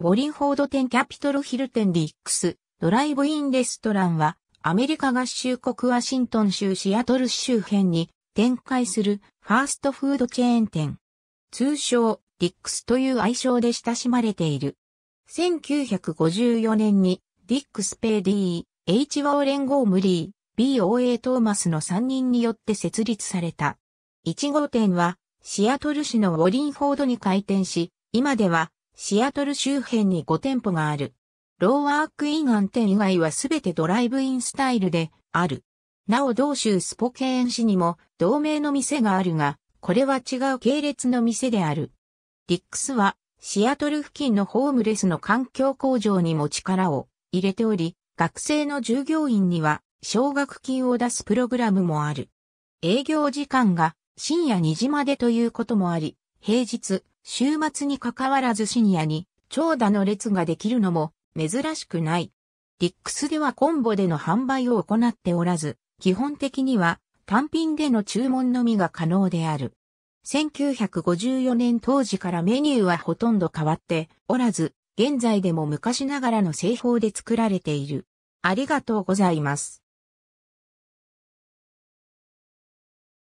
ウォリンフォード店キャピトルヒル店リックス、ドライブインレストランは、アメリカ合衆国ワシントン州シアトル周辺に展開するファーストフードチェーン店。通称、リックスという愛称で親しまれている。1954年に、ディックス・ペイディー、H・ ワオレン・ゴームリー、BOA・ トーマスの3人によって設立された。1号店は、シアトル市のウォリンフォードに開店し、今ではシアトル周辺に5店舗がある。ローワークイン案店以外はすべてドライブインスタイルである。なお同州スポケーン市にも同名の店があるが、これは違う系列の店である。リックスはシアトル付近のホームレスの環境向上にも力を入れており、学生の従業員には奨学金を出すプログラムもある。営業時間が深夜2時までということもあり、平日週末にかかわらずシニアに長蛇の列ができるのも珍しくない。リックスではコンボでの販売を行っておらず、基本的には単品での注文のみが可能である。1954年当時からメニューはほとんど変わっておらず、現在でも昔ながらの製法で作られている。ありがとうございます。